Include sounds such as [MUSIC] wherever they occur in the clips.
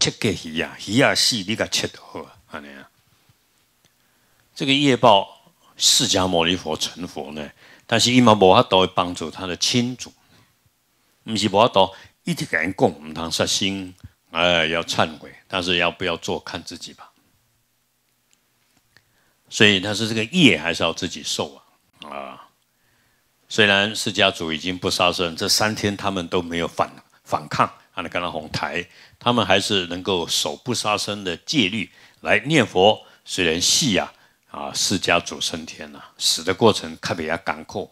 切个鱼呀，鱼呀西，你敢切的喝？安尼啊，这个业报，释迦牟尼佛成佛呢，但是伊嘛无法度帮助他的亲族，毋是无法度一直给人讲唔通杀生，哎，要忏悔，但是要不要做看自己吧。所以他是这个业还是要自己受啊啊！虽然释迦祖已经不杀生，这三天他们都没有反反抗。你刚刚红台，他们还是能够守不杀生的戒律来念佛。虽然死呀，啊，释迦主升天呐，死的过程特别啊艰苦。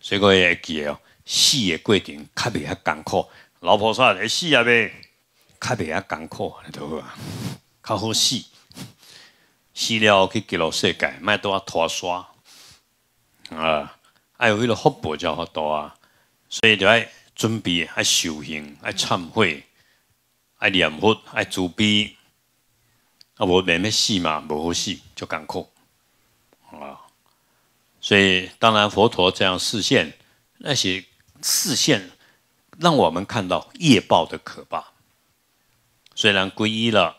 所以我也记得哦，死的过程特别啊艰苦。老菩萨在死啊边，特别啊你都对啊，较好死，死了去极乐世界，麦多啊拖沙啊，哎，为了后补就好多啊，所以你爱。准备爱修行，爱忏悔，爱念佛，爱慈悲。啊，无咩咩死嘛，无好死就感苦啊。所以当然，佛陀这样示现，那些示现，让我们看到业报的可怕。虽然皈依了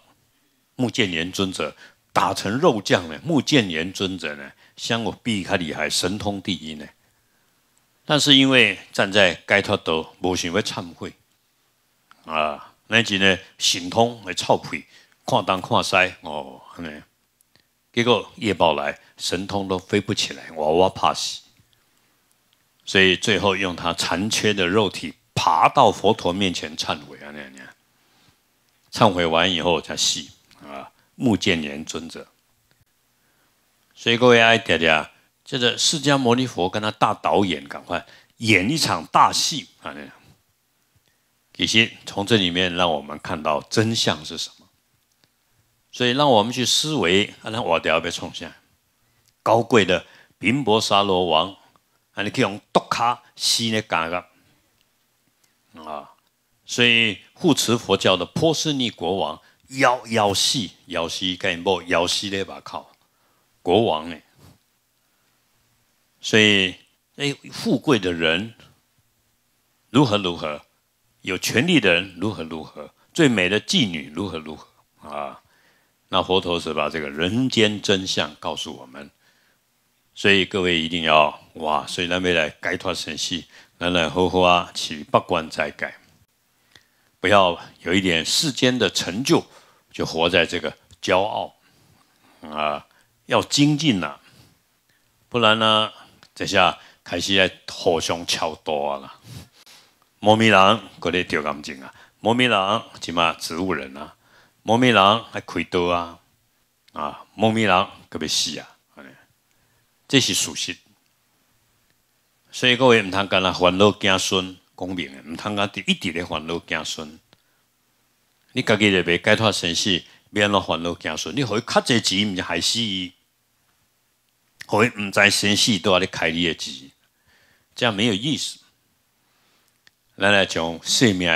目犍连尊者，打成肉酱了。目犍连尊者呢，向我避开厉害，神通第一呢。但是因为站在该脱道，无想要忏悔啊，乃至呢，神通来操屁，看东看西哦，嗯，结果业报来，神通都飞不起来，娃娃怕死，所以最后用他残缺的肉体爬到佛陀面前忏悔啊那样忏悔完以后才死啊，目见阎尊者，所以各位爱大家。这个释迦牟尼佛跟他大导演赶快演一场大戏啊！一些从这里面让我们看到真相是什么，所以让我们去思维。啊，那我都要被冲下。高贵的宾博沙罗王啊，你可以用毒卡西那讲个啊，所以护持佛教的波斯匿国王，妖妖西妖西跟莫妖西那把靠国王呢。所以，哎，富贵的人如何如何，有权利的人如何如何，最美的妓女如何如何啊？那佛陀是把这个人间真相告诉我们，所以各位一定要哇，虽然没来改脱生系，来来活活啊，起八关斋改，不要有一点世间的成就就活在这个骄傲啊，要精进呐，不然呢？这下开始来互相敲打啦。猫咪人嗰咧吊感情啊，猫咪人即嘛植物人啊，猫咪人还开刀啊，啊，猫咪人嗰边死啊，这是属实。所以各位唔通干那烦恼子孙，公平的唔通干一直咧烦恼子孙。你家己就袂解脱生死，免了烦恼子孙。你可以卡只钱，唔就害死伊。我们知生死都要咧开叶子，这样没有意思。咱来讲生命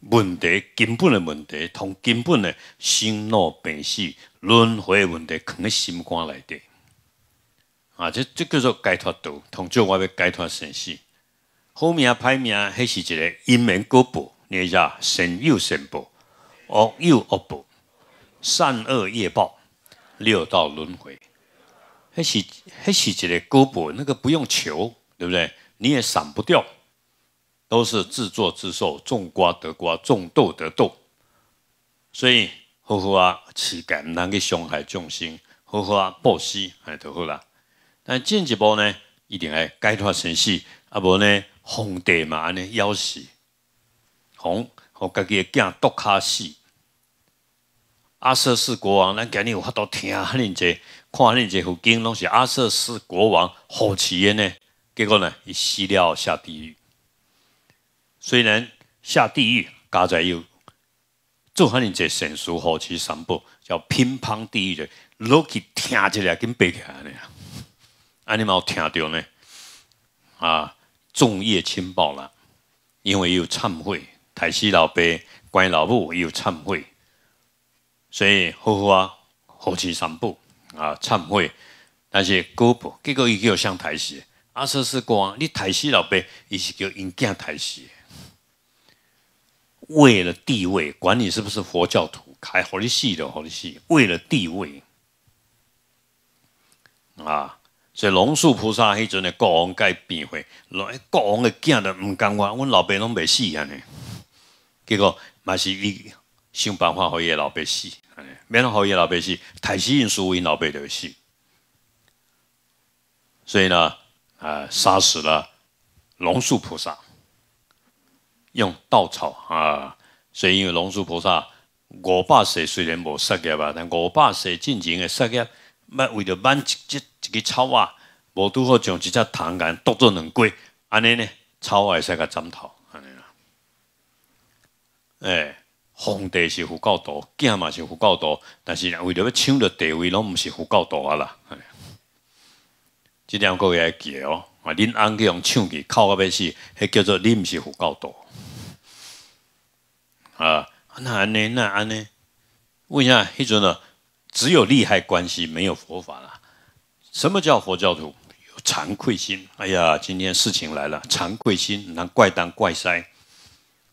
问题，根本的问题同根本的生老病死轮回问题，从心肝内底。啊，这这叫做解脱道，同做我们要解脱生死。好名歹名迄是一个阴门狗捕，你一下善有善报，恶有恶报，善恶业报，六道轮回。迄是迄是一个胳膊，那个不用求，对不对？你也闪不掉，都是自作自受，种瓜得瓜，种豆得豆。所以，好好啊，起敢难去伤害众生，好好啊，报喜还就好啦。但进一步呢，一定系解脱生死，啊无呢，皇地嘛尼要死，红互家己嘅囝都卡死。阿瑟斯国王，咱今日有法度听很尼侪，看人这佛经拢是阿瑟斯国王好起因呢。结果呢，伊死了下地狱。虽然下地狱加在又做很尼人神书好起三部，叫乒乓地狱的，落去听起来跟白起来呢。尼嘛有听到呢？啊，众业清报啦，因为有忏悔，太师老爸关老母有忏悔。所以，好好啊，好去散报啊，忏悔。但是，国王，结果伊叫上台戏。阿说是国你台戏老爸，伊是叫因镜台戏。为了地位，管你是不是佛教徒，开好利息的，好利息，为了地位啊！所以龙树菩萨迄阵的国王改变会，龙国王的囝都唔甘愿，阮老爸拢未死安尼。结果嘛是伊想办法，互伊老爸死。免互伊老百姓，太死因输乌鸦老百姓，所以呢，啊，杀死了龙树菩萨，用稻草啊，所以因为龙树菩萨五百岁虽然无杀业吧，但五百岁进前的杀业，要为挽一只只个草啊，无拄好将一只藤干剁做两截，安尼呢，草会使甲斩头，安尼啦。哎。皇帝是佛教徒，经嘛是佛教徒，但是为着要抢着地位，拢毋是佛教徒啊啦！即两各位来记哦，啊，恁翁吉用抢去，哭个要死，迄叫做你毋是佛教徒。啊，那安呢？那安呢？问一下，黑尊的只有利害关系，没有佛法啦。什么叫佛教徒？有惭愧心。哎呀，今天事情来了，惭愧心，难怪当怪塞。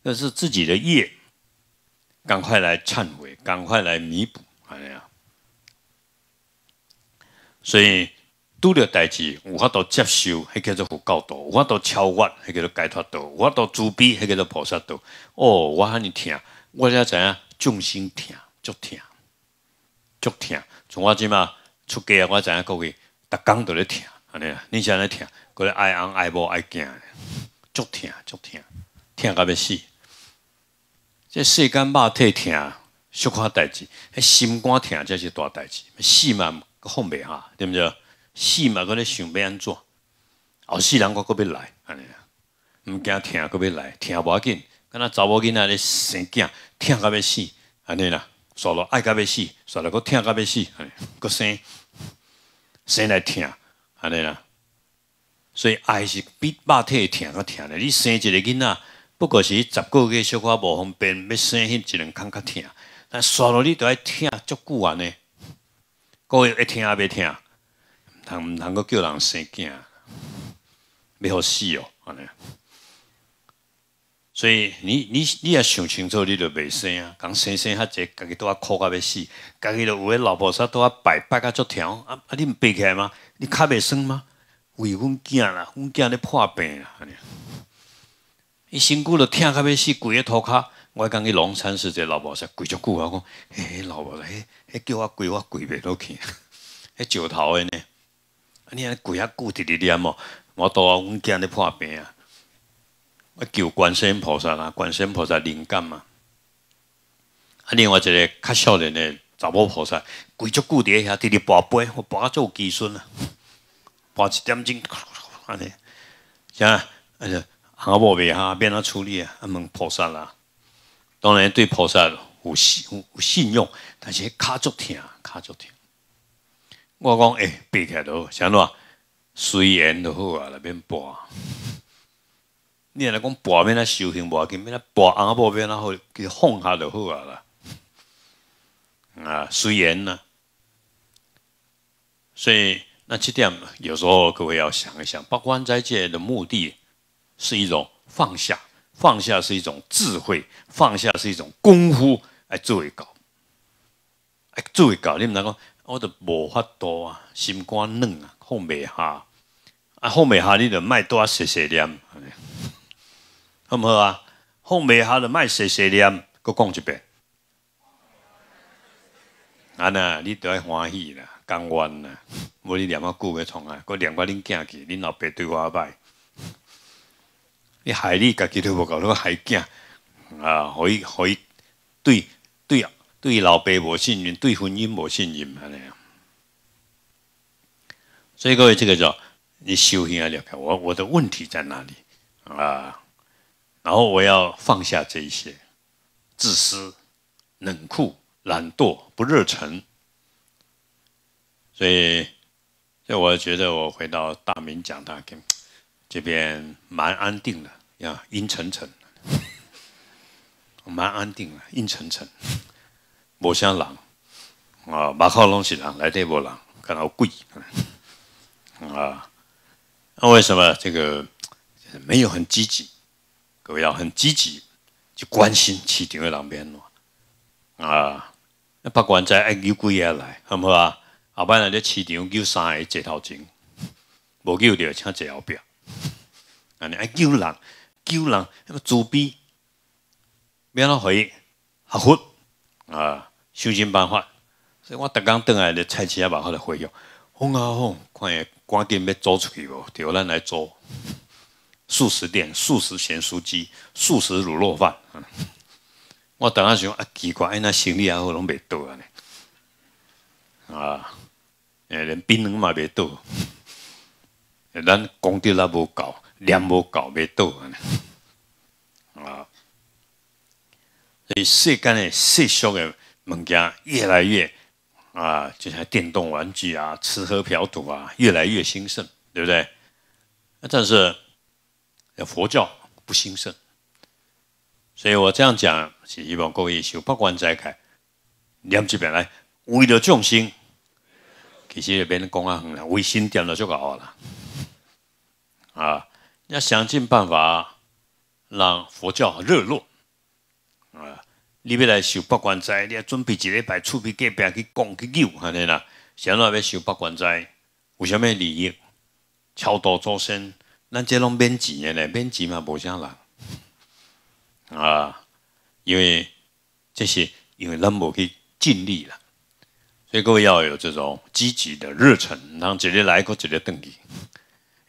那是自己的业。赶快来忏悔，赶快来弥补，安尼啊！所以拄着代志有法度接受，迄叫做有教道；有法度超越，迄叫做解脱道；有法度慈悲，迄叫做菩萨道。哦，我喊你听，我才知影众生听，足听，足听。从我即嘛出家，我知影各位，逐工都咧听，安尼啊！你先来听，过来爱昂爱博爱惊，足听足听，听甲要死。这世间肉体疼，小看代志；，迄心肝疼才是大代志。死嘛，顾放袂下，对不对？死嘛，搁咧想欲安怎？后世人搁搁欲来，安尼啊？唔惊疼，搁欲来，疼无要紧。敢那查某囡仔咧生囝，疼甲欲死，安尼啦。煞落爱甲欲死，煞落搁疼甲欲死，安尼，搁生，生来疼，安尼啦。所以爱是比肉体疼较疼的。你生一个囡仔。不过是十个月小可无方便要生迄一两空较疼但刷落你着爱疼足久安尼故意会疼也要疼通毋通佫叫人生囝要互死哦安尼所以你你你也想清楚你着袂生啊共生生较济家己倒啊苦甲要死家己都有诶老婆煞倒啊败败甲足疼啊啊你毋爬起来吗你骹袂酸吗为阮囝啦阮囝咧破病啊安尼伊身躯都痛到要死，跪在涂骹。我讲，伊龙山寺这老菩萨跪足久啊！我讲，嘿嘿，老菩萨，嘿，嘿，叫我跪，我跪袂落去。迄 [LAUGHS] 石头的呢？啊，你尼跪啊久，直直念哦，我到啊，阮囝咧破病啊，我求观世音菩萨啊，观世音菩萨灵感嘛。啊，另外一个较少年的查某菩萨跪足久，滴遐，直直跋贝，我足做鸡身啊，[LAUGHS] 跋一点钟，[LAUGHS] 安尼，啥？啊！阿波边哈变哪处理啊？阿问菩萨啦，当然对菩萨有信有信用，但是卡足疼卡足疼。我讲哎，别好，啥想啊，随缘就好啊，那边播。你讲来讲播，免哪修行紧，免哪播阿无免啊，好，放下就好啊啦。啊，随缘呐。所以那七点有时候各位要想一想，布观音戒的目的。是一种放下，放下是一种智慧，放下是一种功夫。来做位搞，来诸位搞，你们两个我都无法多啊，心肝嫩啊，放不下啊，放不下你就卖多谢谢念，好唔好啊？放不下就卖谢谢念，搁讲一遍。啊呐，你都要欢喜啦，甘愿啦，无你念啊久要创啊，我念块恁囝去，恁老爸对我歹。你害你家己都无搞，你害囝啊！可以可以对对啊，对老伯无信任，对婚姻无信任啊！所以各位，这个叫你修行要了解我我的问题在哪里啊？然后我要放下这一些自私、冷酷、懒惰、不热忱。所以，所以我觉得我回到大明讲大跟。这边蛮安定的呀，阴沉沉，蛮安定的，阴沉沉。没香人，啊，马靠拢是人，来这波人感到贵，啊，那为什么这个没有很积极？各位要很积极去关心市场的两边喏，啊，那不管在爱贵贵也来，好很好啊。后摆来这市场救三个坐头前，无救掉，请坐后边。安尼爱救人，救人那么做逼，不要去合伙啊，想尽办法。所以我特刚回来的菜市啊，蛮好的回用，很啊很看看，赶紧要租出去无？叫咱来租素食店、素食咸酥鸡、素食卤肉饭。[LAUGHS] 我当下想啊奇怪，那生李还好拢袂倒到呢啊！哎，连槟榔嘛袂倒。咱功德啦，无够，念无够，袂倒个 [LAUGHS] 啊，所以世间的世俗的物件越来越啊，就像电动玩具啊、吃喝嫖赌啊，越来越兴盛，对不对？但是，佛教不兴盛，所以我这样讲，是希望各位修，不管斋戒，念这遍来，为了众生，其实也免讲啊，很信为心点了就搞啦。啊！要想尽办法让佛教热络啊！你要来修八关斋，你要准备一礼拜、储备几壁去讲去安尼啦。想要修八关斋有啥物利益？超度祖先，咱这拢免钱的，免钱嘛无啥人啊！因为这些，因为咱无去尽力了，所以各位要有这种积极的热忱，让一日来过一日顿去。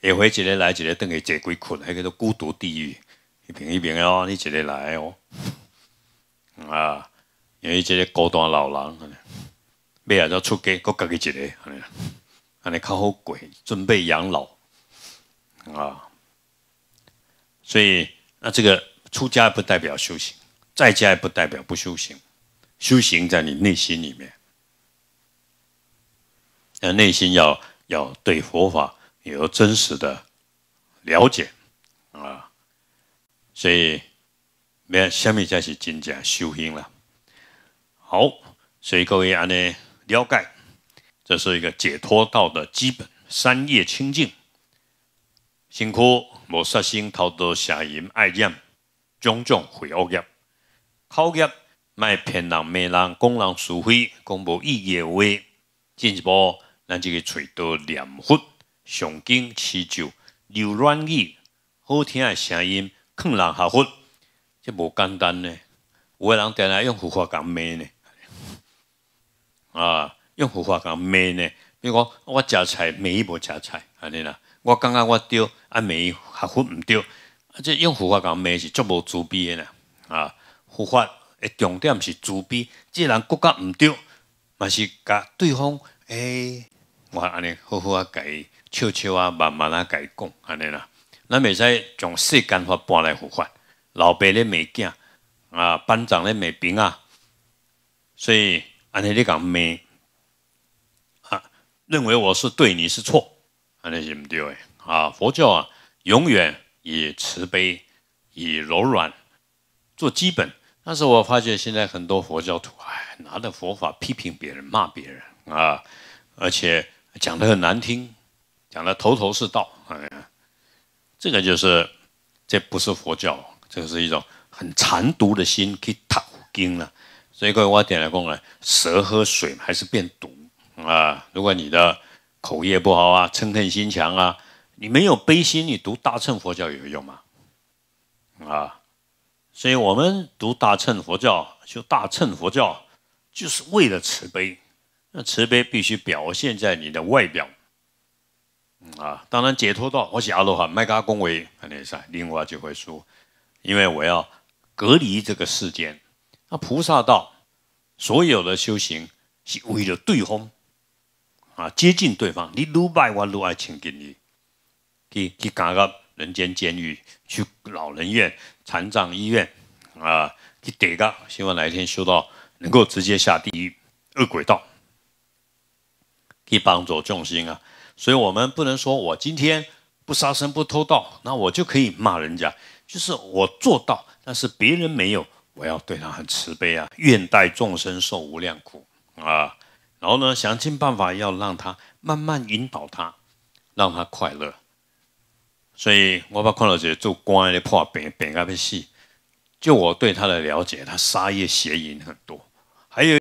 下回一日来一日，等下坐几困，还叫做孤独地狱。一平一平哦，你一日来哦，啊，因为这些高端老人，要来再出家，各家己一个，安尼较好过，准备养老啊。所以那这个出家不代表修行，在家也不代表不修行，修行在你内心里面，那内心要要对佛法。有真实的了解啊，所以面下面才是真正修行了。好，所以各位安呢了解，这是一个解脱道的基本三业清净。辛苦无杀生，偷盗邪淫，爱染种种毁恶业，好业卖骗人，骂人讲人，是非讲无义业为进一步，咱这个取到念佛。上京持酒，流软语，好听诶声音，劝人合昏，这无简单呢。有人定来用佛法讲骂呢，啊，用佛法讲骂呢。比如讲，我食菜骂伊无食菜，安尼啦。我感觉我对，啊伊下昏唔丢，啊，这用佛法讲骂是足无足鼻诶呐。啊，佛法诶重点是足鼻，即人骨架唔对，嘛是甲对方诶，我安尼好好啊改。悄悄啊，慢慢啊，改讲安尼啦。那未使从世间法搬来佛法。老伯咧未惊啊，班长咧未兵啊。所以安尼你讲咩啊？认为我是对，你是错，安尼是毋对诶。啊，佛教啊，永远以慈悲、以柔软做基本。但是我发觉现在很多佛教徒，哎，拿着佛法批评别人、骂别人啊，而且讲得很难听。讲的头头是道，哎，这个就是这不是佛教，这是一种很残毒的心去读经了。所以各位我点了供啊，蛇喝水还是变毒啊？如果你的口业不好啊，嗔恨心强啊，你没有悲心，你读大乘佛教有用吗？啊，所以我们读大乘佛教，修大乘佛教就是为了慈悲，那慈悲必须表现在你的外表。啊，当然解脱到我写阿罗汉、麦加恭维肯定是，另外就会说，因为我要隔离这个世间。那菩萨道，所有的修行是为了对方，啊，接近对方。你愈拜我，愈爱亲近你，去去搞个人间监狱，去老人院、残障医院，啊，去这个，希望哪一天修到能够直接下地狱，恶鬼道。一帮走重心啊，所以我们不能说我今天不杀生、不偷盗，那我就可以骂人家。就是我做到，但是别人没有，我要对他很慈悲啊，愿待众生受无量苦啊。然后呢，想尽办法要让他慢慢引导他，让他快乐。所以我把邝老师做关爱的破病病家病死，就我对他的了解，他杀业、邪淫很多，还有。